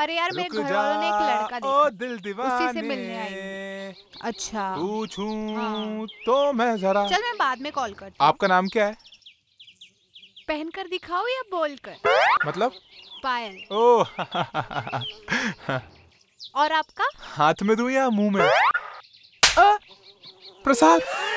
अरे यार मेरे घर वालों ने एक लड़का दिया ओ दिल दीवाने उसी से मिलने आई अच्छा पूछूं हाँ। तो मैं जरा चल मैं बाद में कॉल करती आपका नाम क्या है पहन कर दिखाओ या बोल कर मतलब पायल ओ और आपका हाथ में दूं या मुंह में प्रसाद